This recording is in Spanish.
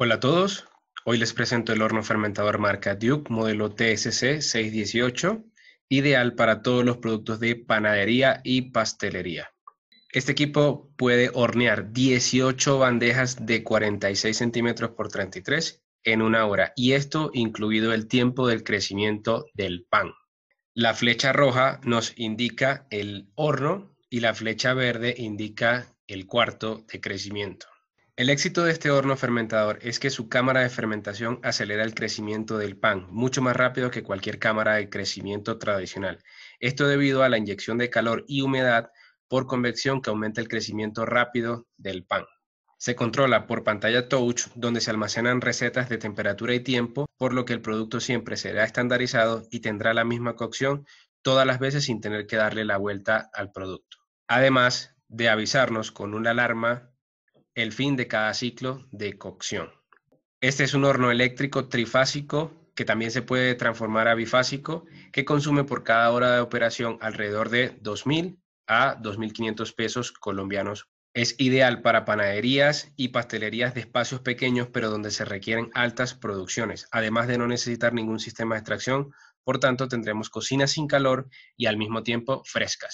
Hola a todos, hoy les presento el horno fermentador marca Duke modelo TSC 618, ideal para todos los productos de panadería y pastelería. Este equipo puede hornear 18 bandejas de 46 centímetros por 33 en una hora y esto incluido el tiempo del crecimiento del pan. La flecha roja nos indica el horno y la flecha verde indica el cuarto de crecimiento. El éxito de este horno fermentador es que su cámara de fermentación acelera el crecimiento del pan mucho más rápido que cualquier cámara de crecimiento tradicional. Esto debido a la inyección de calor y humedad por convección que aumenta el crecimiento rápido del pan. Se controla por pantalla touch donde se almacenan recetas de temperatura y tiempo, por lo que el producto siempre será estandarizado y tendrá la misma cocción todas las veces sin tener que darle la vuelta al producto. Además de avisarnos con una alarma el fin de cada ciclo de cocción. Este es un horno eléctrico trifásico que también se puede transformar a bifásico, que consume por cada hora de operación alrededor de 2.000 a 2.500 pesos colombianos. Es ideal para panaderías y pastelerías de espacios pequeños, pero donde se requieren altas producciones, además de no necesitar ningún sistema de extracción, por tanto tendremos cocinas sin calor y al mismo tiempo frescas.